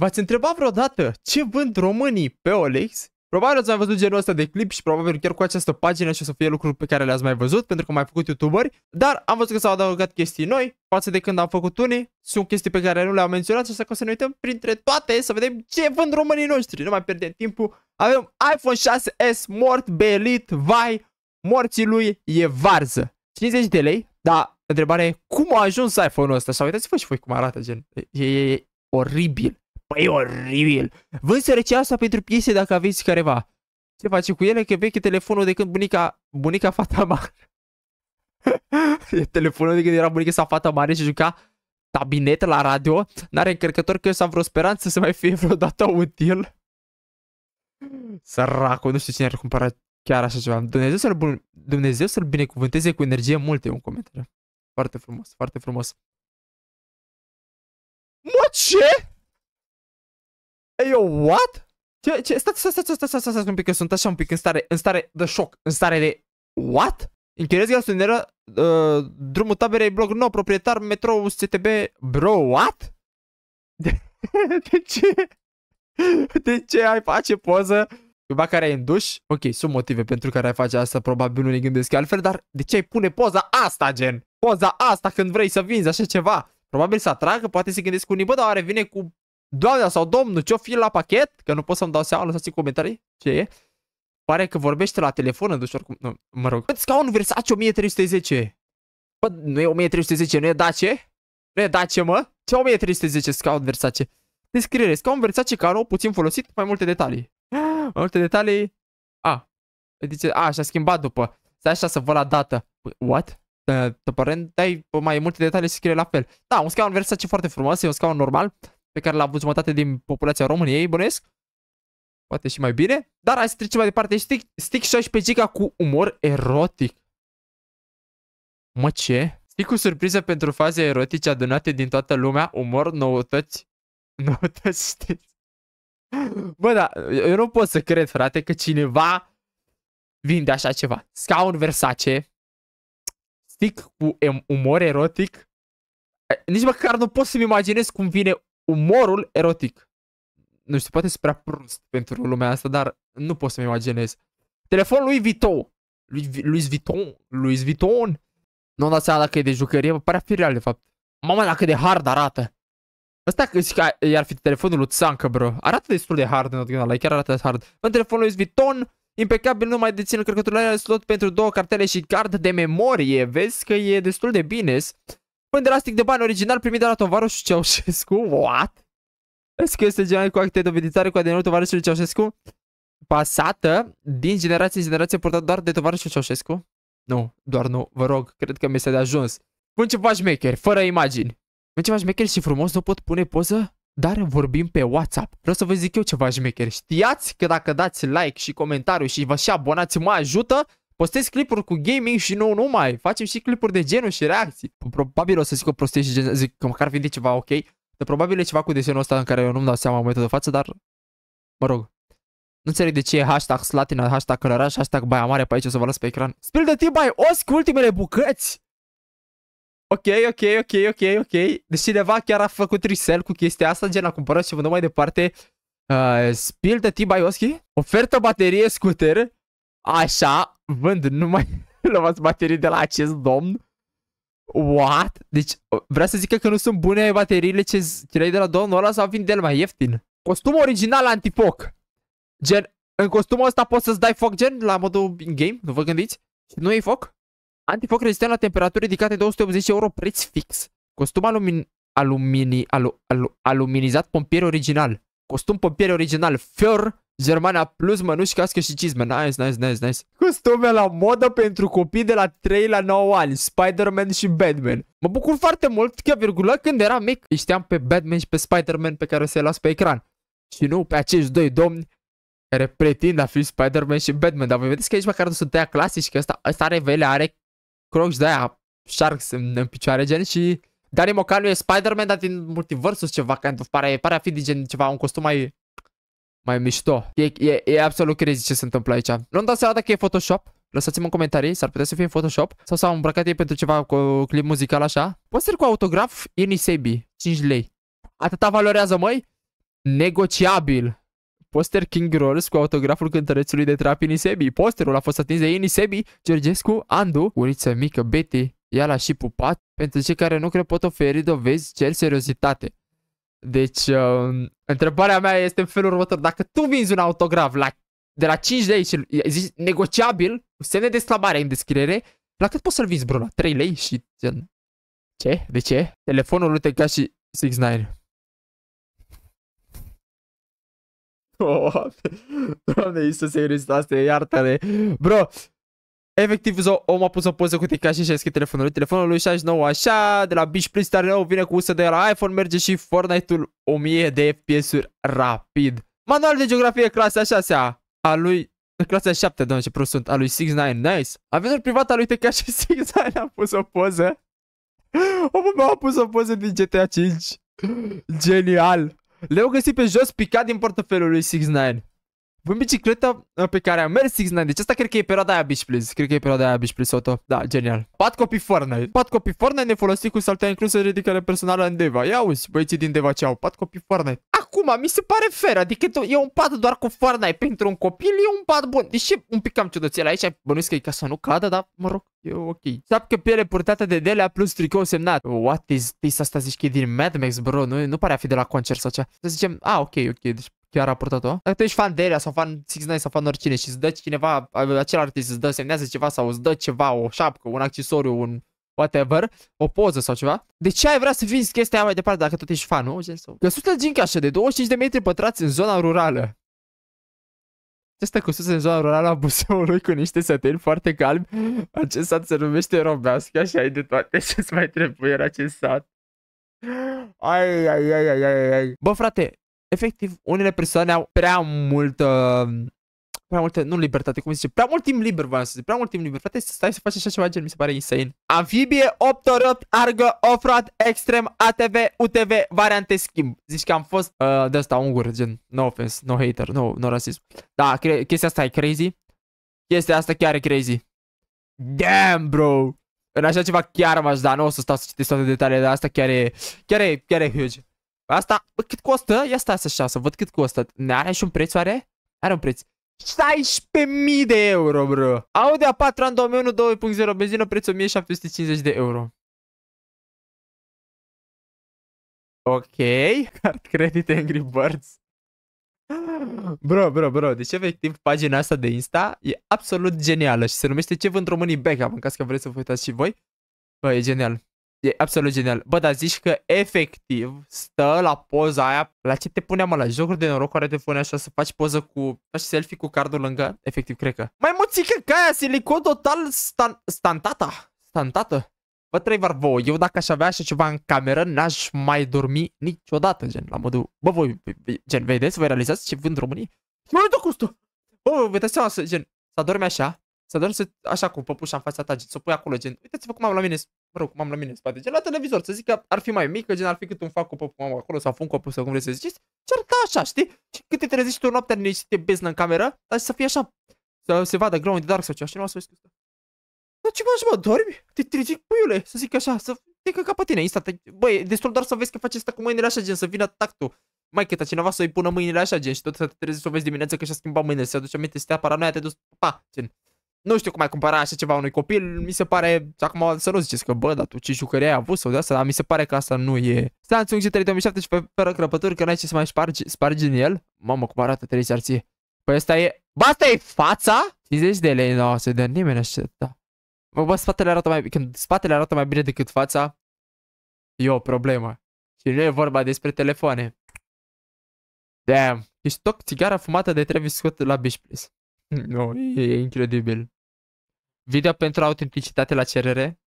V-ați întrebat vreodată ce vând românii pe OLX? Probabil ați mai văzut genul ăsta de clip și probabil chiar cu această pagină și o să fie lucruri pe care le-ați mai văzut pentru că am mai făcut youtuberi, dar am văzut că s-au adăugat chestii noi față de când am făcut unii, sunt chestii pe care nu le-am menționat și asta că o să ne uităm printre toate să vedem ce vând românii noștri, nu mai pierdem timpul. Avem iPhone 6s mort, belit, vai, morții lui e varză. 50 de lei, dar întrebarea e cum a ajuns iPhone-ul ăsta? Sau uitați-vă și voi cum arată, gen, e, e, e oribil. Păi, oribil! Vând sărăcia asta pentru piese dacă aveți careva. Ce face cu ele? Că vechi telefonul de când bunica, bunica fata mare. e telefonul de când era bunica sa fata mare și juca tabinet la radio. N-are încărcător că s-a vreo speranță să mai fie vreodată util. Săracu, nu știu cine ar cumpăra chiar așa ceva. Dumnezeu să-l, bun... Dumnezeu să-l binecuvânteze cu energie multe, un comentariu. Foarte frumos, foarte frumos. Mă, ce? Ei, Eu, what? Ce, ce, stați, stați, stați, stați, stați, stați, un pic, că sunt așa un pic în stare, în stare de șoc, în stare de, what? Închirezi gasolinera, uh, ă, drumul taberei, blog nou, proprietar, metro, CTB, bro, what? De, de ce? De ce ai face poză cu care ai în duș? Ok, sunt motive pentru care ai face asta, probabil nu ne gândesc altfel, dar de ce ai pune poza asta, gen? Poza asta când vrei să vinzi așa ceva? Probabil să atragă, poate se gândesc cu unii, bă, dar oare vine cu Doamne sau domnul, ce-o fi la pachet? Că nu pot să-mi dau seama, lăsați comentarii ce e. Pare că vorbește la telefon, știu oricum, nu, mă rog. Scaun Versace 1310. Bă, nu e 1310, nu e Dace? Nu e Dace, mă? Ce 1310 scaun Versace? Descriere, scaun Versace carou puțin folosit, mai multe detalii. Mai multe detalii. A, zice, păi a, și-a schimbat după. Stai așa să vă la dată. Păi, what? Aparent dai mai multe detalii și scrie la fel. Da, un scaun Versace foarte frumos, e un scaun normal pe care l-a avut jumătate din populația României, bănesc. Poate și mai bine. Dar hai să trecem mai departe. Stick, stick 16 giga cu umor erotic. Mă, ce? Stick cu surpriză pentru faze erotice adunate din toată lumea, umor, noutăți. Noutăți, știți? Bă, da, eu nu pot să cred, frate, că cineva vinde așa ceva. Scaun Versace, stick cu umor erotic. Nici măcar nu pot să-mi imaginez cum vine umorul erotic. Nu știu, poate sunt prea prost pentru lumea asta, dar nu pot să-mi imaginez. Telefonul lui Vito. Lui, lui Vuitton. Lui Vuitton. Nu am dat seama dacă e de jucărie, mă pare real, de fapt. Mama, dacă de hard arată. Asta că zic că i-ar fi telefonul lui Țancă, bro. Arată destul de hard în original, chiar arată hard. În telefonul lui Vuitton, impecabil nu mai dețin încărcăturile slot pentru două cartele și card de memorie. Vezi că e destul de bine. Până elastic de bani original primit de la tovarășul Ceaușescu. What? că este general cu acte de obedițare cu adenerul tovarășului Ceaușescu. Pasată din generație în generație purtat doar de tovarășul Ceaușescu. Nu, doar nu, vă rog, cred că mi s-a de ajuns. ce faci, maker, fără imagini. ce faci, maker și frumos, nu pot pune poză? Dar vorbim pe WhatsApp. Vreau să vă zic eu ceva șmecheri. Știați că dacă dați like și comentariu și vă și abonați, mă ajută Postez clipuri cu gaming și nu numai. Facem și clipuri de genul și reacții. Probabil o să zic o prostie și gen, zic că măcar vinde ceva ok. Dar probabil e ceva cu desenul ăsta în care eu nu-mi dau seama în momentul de față, dar mă rog. Nu înțeleg de ce e hashtag Slatina, hashtag Călăraș, hashtag Baia Mare pe aici o să vă las pe ecran. Spill the tea by Osc, ultimele bucăți! Ok, ok, ok, ok, ok. Deci cineva chiar a făcut resell cu chestia asta, gen a cumpărat și vândut mai departe. Uh, spill the tea by Oski? Ofertă baterie scooter. Așa, vând numai luați baterii de la acest domn? What? Deci vrea să zică că nu sunt bune bateriile ce cele de la domnul ăla sau vin de el mai ieftin? Costum original antifoc. Gen, în costumul ăsta poți să-ți dai foc gen la modul in-game, nu vă gândiți? Nu e foc? Antifoc rezistent la temperaturi ridicate 280 euro preț fix. Costum alumin alumini, alu, alu, aluminizat pompier original. Costum pompier original. Fior Germania plus mănuși, cască și cizme. Nice, nice, nice, nice. Costume la modă pentru copii de la 3 la 9 ani. Spider-Man și Batman. Mă bucur foarte mult că, virgulă, când eram mic, știam pe Batman și pe Spider-Man pe care o să-i las pe ecran. Și nu pe acești doi domni care pretind a fi Spider-Man și Batman. Dar voi vedeți că aici măcar nu sunt aia clasici, că ăsta, ăsta are vele, are crocs de aia sharks în, în picioare, gen, și... Danny Mocanu e Spider-Man, dar din multiversus ceva, că pare, pare a fi din gen ceva, un costum mai mai mișto. E, e, e absolut crazy ce se întâmplă aici. Nu-mi dau seama dacă e Photoshop. Lăsați-mă în comentarii, s-ar putea să fie în Photoshop Sau s-au îmbrăcat ei pentru ceva cu clip muzical așa Poster cu autograf Inisebi 5 lei Atâta valorează, măi? Negociabil Poster King Rolls cu autograful cântărețului de trap Inisebi Posterul a fost atins de Inisebi, Georgescu, Andu, Uriță Mică, Betty Ea l-a și pupat Pentru cei care nu cred pot oferi dovezi, cer seriozitate Deci, uh, Întrebarea mea este în felul următor. Dacă tu vinzi un autograf la, de la 5 lei și zici negociabil, cu semne de exclamare în descriere, la cât poți să-l vinzi, bro? La 3 lei și gen... Ce? De ce? Telefonul lui ca și 69. Doamne, Doamne Iisuse Hristoase, iartă-ne. Bro, Efectiv, om a pus o poză cu tica și a deschis telefonul lui. Telefonul lui 69 așa, de la Beach Prince, dar nou vine cu usă de la iPhone, merge și Fortnite-ul 1000 de FPS-uri rapid. Manual de geografie clasa 6 -a, a lui clasa 7, doamne ce prost sunt, a lui 69 nice. Avionul privat al lui și 69 a pus o poză. Omul meu a pus o poză din GTA 5. Genial. Le-au găsit pe jos picat din portofelul lui 69. Vând bicicleta uh, pe care am mers 6 exact, Deci asta cred că e perioada aia bici, Please. Cred că e perioada aia bici, Please Auto. Da, genial. Pat copii Fortnite. Pat copii Fortnite ne folosi cu saltea inclusă ridicare personală în Deva. Ia uzi, băieții din Deva ce au. Pat copii Fortnite. Acum, mi se pare fer. Adică e un pat doar cu Fortnite pentru un copil. E un pat bun. Deși un pic cam ciudățel aici. Bănuiesc că e ca să nu cadă, dar mă rog. E ok. că piele purtată de Delea plus tricou semnat. What is this? Asta zici că e din Mad Max, bro. Nu, nu pare a fi de la concert sau cea. Să zicem, a, ah, ok, ok. Deci chiar a purtat-o. Dacă tu ești fan de Elia sau fan Six Nine, sau fan oricine și îți dă cineva, acel artist îți dă, semnează ceva sau îți dă ceva, o șapcă, un accesoriu, un whatever, o poză sau ceva. De ce ai vrea să vinzi chestia aia mai departe dacă tot ești fan, nu? Gen, sau... Căsuțele Gincașă de 25 de metri pătrați în zona rurală. Acesta căsuță în zona rurală a Buzăului cu niște sateni foarte calmi. Acest sat se numește Robeasca și ai de toate ce-ți mai trebuie în acest sat. Ai, ai, ai, ai, ai, ai. Bă, frate, efectiv, unele persoane au prea multă prea multe, nu libertate, cum zice, prea mult timp liber, vreau să zic, prea mult timp liber, frate, să stai să faci așa ceva gen, mi se pare insane. Amfibie, optorot, argă, offroad, extrem, ATV, UTV, variante schimb. Zici că am fost uh, de asta ungur, gen, no offense, no hater, no, no rasism. Da, chestia asta e crazy. Chestia asta chiar e crazy. Damn, bro! În așa ceva chiar m-aș da, nu o să stau să citesc toate detaliile, dar asta chiar e, chiar e, chiar e huge. Asta, bă, cât costă? Ia stai așa, să văd cât costă. Ne are și un preț, oare? Are un preț. 16.000 de euro, bro. Audi A4 an 2001 2.0, benzină preț 1750 de euro. Ok, card credit Angry Birds. Bro, bro, bro, deci efectiv pagina asta de Insta e absolut genială și se numește Ce vând românii backup, în caz că vreți să vă uitați și voi. Bă, e genial. E absolut genial. Bă, dar zici că efectiv stă la poza aia, la ce te punea mă, la jocuri de noroc care te pune așa să faci poză cu, faci selfie cu cardul lângă? Efectiv, cred că. Mai muțică ca aia, silicon total stan, stantata, stantată. Bă, Trevor, voi, eu dacă aș avea așa ceva în cameră, n-aș mai dormi niciodată, gen, la modul, bă, voi, gen, vedeți, voi realizați ce vând românii? Mă uit costă! Bă, vă dați seama, gen, să dormi așa, să dormi așa cu păpușa în fața ta, gen, să o pui acolo, gen, uitați-vă cum am la mine, mă rog, cum am la mine în spate, gen la televizor, să zic că ar fi mai mică, gen ar fi cât un fac cu mama acolo sau fun copul sau cum vrei să ziceți, ce da așa, știi? Și cât te trezești tu noaptea liniștită beznă în cameră, dar să fie așa, să se vadă Ground in the Dark sau ceva și nu o să vezi Dar ce faci, mă, dormi? Te trezi, puiule, să zic așa, să te căca pe tine, instant. băi, destul doar să vezi că faci asta cu mâinile așa, gen, să vină tactul. Mai ta cineva să-i pună mâinile așa, gen, și tot să te trezi să o vezi dimineața că și-a schimbat mâinile, să aduce aminte, stea a te dus, pa, gen nu știu cum ai cumpăra așa ceva unui copil, mi se pare, acum să nu ziceți că bă, dar tu ce jucărie ai avut sau de asta, dar mi se pare că asta nu e. Samsung G3 2017 fără crăpături, că n-ai ce să mai spargi, spargi din el. Mamă, cum arată 30 arție. Păi asta e, bă, asta e fața? 50 de lei, nu, no, se dă nimeni așa, da. Bă, bă, spatele arată mai, când spatele arată mai bine decât fața, e o problemă. Și nu e vorba despre telefoane. Damn, ești toc țigara fumată de trebuie scot la bici, Place. Nu, e, e incredibil. Video pentru autenticitate la cerere.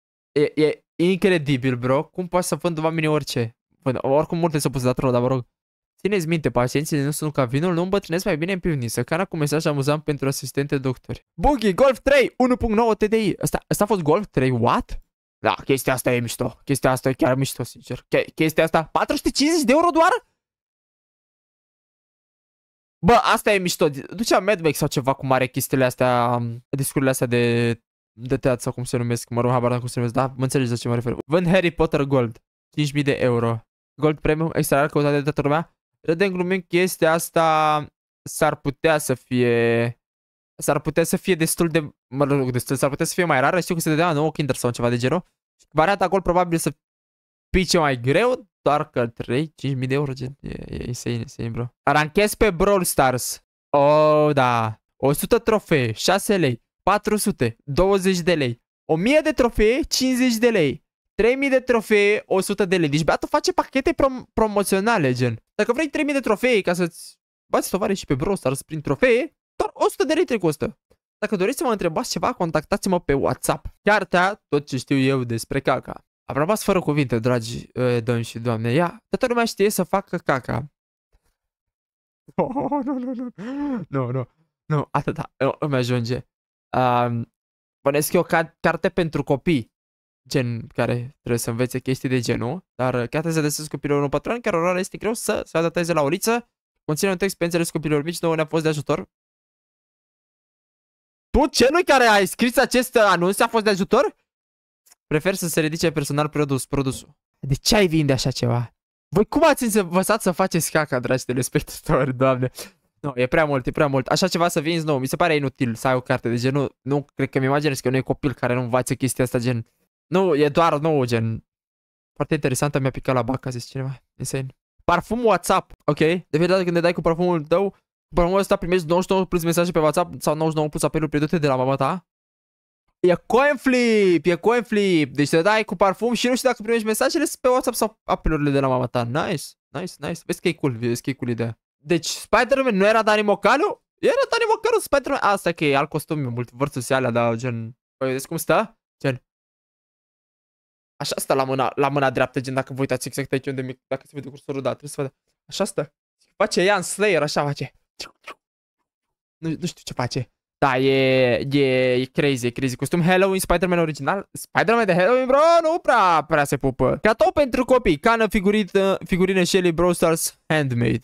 E, e incredibil, bro. Cum poți să vând oamenii orice? Vând, oricum multe s-au pus datorul, dar mă rog. Țineți minte, pacienții nu sunt ca vinul, nu îmbătrânesc mai bine în pivniță. Cana cu mesaj amuzant pentru asistente doctori. Buggy, Golf 3, 1.9 TDI. Asta, asta a fost Golf 3, what? Da, chestia asta e mișto. Chestia asta e chiar mișto, sincer. Ch chestia asta, 450 de euro doar? Bă, asta e mișto. Ducea Mad Max sau ceva cu mare chestiile astea, um, discurile astea de, de teat sau cum se numesc, mă rog, habar cum se numesc, da, mă înțelegi la ce mă refer. Vând Harry Potter Gold, 5.000 de euro. Gold Premium, extra rar căutat de toată lumea. Rădem glumim chestia asta s-ar putea să fie s-ar putea să fie destul de, mă rog, destul, s-ar putea să fie mai rară, știu că se dădea nouă Kinder sau ceva de genul. Variata Gold probabil să pice mai greu, doar că 3, 5.000 de euro, gen, e, e insane, insane, bro. Ranchez pe Brawl Stars. Oh, da. 100 trofee, 6 lei, 400, 20 de lei, 1000 de trofee, 50 de lei, 3000 de trofee, 100 de lei. Deci băiatul face pachete prom promoționale, gen. Dacă vrei 3000 de trofee ca să-ți bați tovare și pe Brawl Stars prin trofee, doar 100 de lei te costă. Dacă doriți să mă întrebați ceva, contactați-mă pe WhatsApp. Cartea, tot ce știu eu despre caca. Am rămas fără cuvinte, dragi uh, domni și doamne. Ia, toată lumea știe să facă caca. Oh, nu, nu, nu. Nu, nu. Nu, atâta. Îmi ajunge. Um, uh, eu ca carte pentru copii. Gen care trebuie să învețe chestii de genul. Dar uh, chiar să desesc copilul unui patron, care orare este greu să se adapteze la o Conține un text pe înțeles copilor mici, nouă ne-a fost de ajutor. Tu, celui nu care ai scris acest uh, anunț a fost de ajutor? Prefer să se ridice personal produs, produsul. De ce ai vinde așa ceva? Voi cum ați învățat să faceți caca, dragi telespectatori, doamne? Nu, no, e prea mult, e prea mult. Așa ceva să vinzi, nou, mi se pare inutil să ai o carte de genul. nu, cred că mi imaginez că nu e copil care nu învață chestia asta, gen. Nu, e doar nou, gen. Foarte interesantă, mi-a picat la bac, a zis cineva. Insane. Parfum WhatsApp, ok? De fiecare dată când te dai cu parfumul tău, parfumul ăsta primești 99 plus mesaje pe WhatsApp sau 99 plus apeluri pierdute de la mama ta. E coin flip, e coin flip. Deci te dai cu parfum și nu știu dacă primești mesajele pe WhatsApp sau apelurile de la mama ta. Nice, nice, nice. Vezi că e cool, vezi că e cool ideea. Deci Spider-Man nu era Dani Mocanu? Era Dani Mocanu, Spider-Man. Asta că e alt costum, multiversuri alea, dar gen... Păi vedeți cum stă? Gen... Așa stă la mâna, la mâna dreaptă, gen dacă vă uitați exact aici unde mic, dacă se vede cursorul, da, trebuie să vede. Așa stă. Face ea în Slayer, așa face. Nu, nu știu ce face. Da, e, e, e crazy, e crazy. Costum Halloween, Spider-Man original. Spider-Man de Halloween, bro, nu prea, prea se pupă. Catou pentru copii, cană figurită, figurină Shelly Brawl Stars Handmade.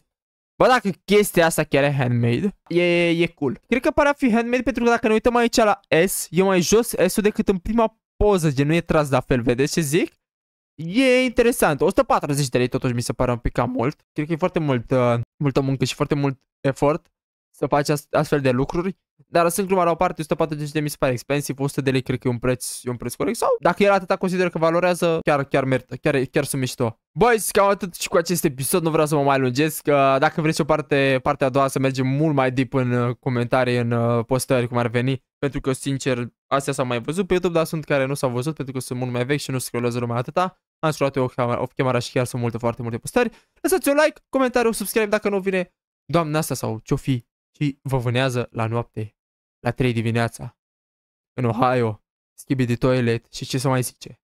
Bă, dacă chestia asta chiar e handmade, e, e cool. Cred că pare a fi handmade pentru că dacă ne uităm aici la S, e mai jos S-ul decât în prima poză, gen nu e tras la fel, vedeți ce zic? E interesant, 140 de lei totuși mi se pare un pic cam mult. Cred că e foarte mult, uh, multă muncă și foarte mult efort să faci astfel de lucruri. Dar sunt gluma la o parte, 140 de mi se pare expensive, 100 de lei cred că e un preț, e un preț corect. Sau dacă era atâta consider că valorează, chiar, chiar merită, chiar, chiar sunt mișto. Băi, cam atât și cu acest episod, nu vreau să mă mai lungesc. Uh, dacă vreți o parte, partea a doua să mergem mult mai deep în uh, comentarii, în uh, postări, cum ar veni. Pentru că, sincer, astea s-au mai văzut pe YouTube, dar sunt care nu s-au văzut pentru că sunt mult mai vechi și nu scrollează lumea atâta. Am o eu o camera și chiar sunt multe, foarte multe postări. Lăsați un like, comentariu, subscribe dacă nu vine doamna asta sau ce-o fi și vă vânează la noapte la 3 dimineața. În Ohio, schibi de toilet și ce să mai zice.